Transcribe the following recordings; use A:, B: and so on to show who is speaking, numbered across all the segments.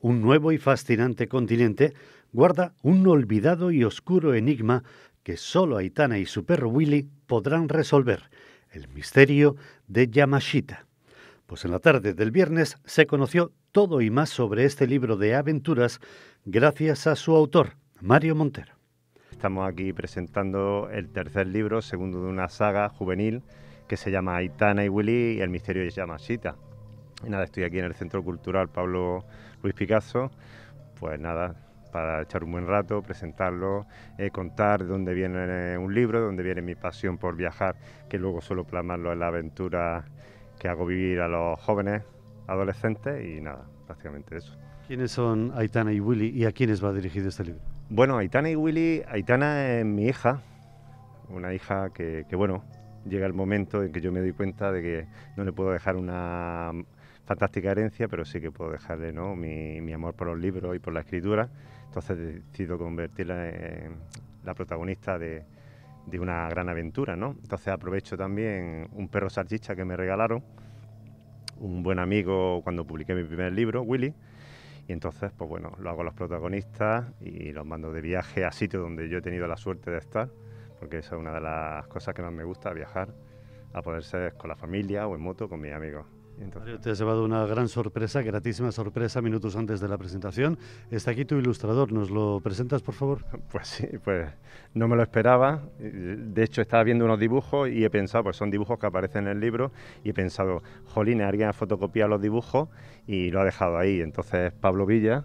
A: un nuevo y fascinante continente guarda un olvidado y oscuro enigma que solo Aitana y su perro Willy podrán resolver, el misterio de Yamashita. Pues en la tarde del viernes se conoció todo y más
B: sobre este libro de aventuras gracias a su autor, Mario Montero. Estamos aquí presentando el tercer libro, segundo de una saga juvenil que se llama Aitana y Willy y el misterio de Yamashita nada, estoy aquí en el Centro Cultural Pablo Luis Picasso. Pues nada, para echar un buen rato, presentarlo, eh, contar de dónde viene eh, un libro, de dónde viene mi pasión por viajar, que luego suelo plasmarlo en la aventura que hago vivir a los jóvenes, adolescentes y nada, prácticamente eso. ¿Quiénes son Aitana y Willy y a quiénes va dirigido este libro? Bueno, Aitana y Willy, Aitana es mi hija, una hija que, que bueno, llega el momento en que yo me doy cuenta de que no le puedo dejar una fantástica herencia, pero sí que puedo dejarle ¿no? mi, amor por los libros y por la escritura. Entonces decido convertirla en la protagonista de, una gran aventura, ¿no? Entonces aprovecho también un perro salchicha que me regalaron, un buen amigo cuando publiqué mi primer libro, Willy, y entonces, pues bueno, lo hago a los protagonistas y los mando de viaje a sitios donde yo he tenido la suerte de estar, porque esa es una de las cosas que más me gusta, viajar, a poder ser con la familia o en moto con mis amigos
A: te has llevado una gran sorpresa, gratísima sorpresa, minutos
B: antes de la presentación. Está aquí tu ilustrador, ¿nos lo presentas, por favor? Pues sí, pues no me lo esperaba. De hecho, estaba viendo unos dibujos y he pensado, pues son dibujos que aparecen en el libro, y he pensado, jolín, alguien ha fotocopiado los dibujos y lo ha dejado ahí. Entonces, Pablo Villa,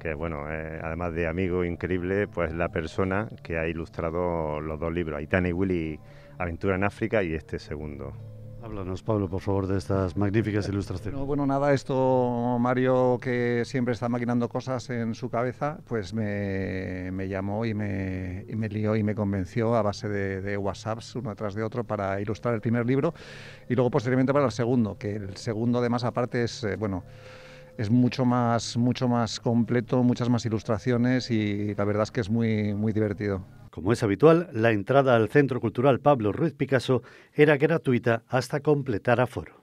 B: que bueno, eh, además de amigo increíble, pues la persona que ha ilustrado los dos libros, Aitana y Willy, Aventura en África y este segundo. Háblanos, Pablo, por favor, de estas magníficas ilustraciones.
C: No, bueno, nada, esto Mario, que siempre está maquinando cosas en su cabeza, pues me, llamó y me, lió y me convenció a base de, WhatsApps uno tras de otro para ilustrar el primer libro y luego posteriormente para el segundo, que el segundo además aparte es, eh, bueno, es mucho más, mucho más completo, muchas más ilustraciones y la verdad es que es muy, muy divertido. Como es habitual, la entrada al Centro Cultural Pablo Ruiz Picasso era gratuita hasta
A: completar aforo.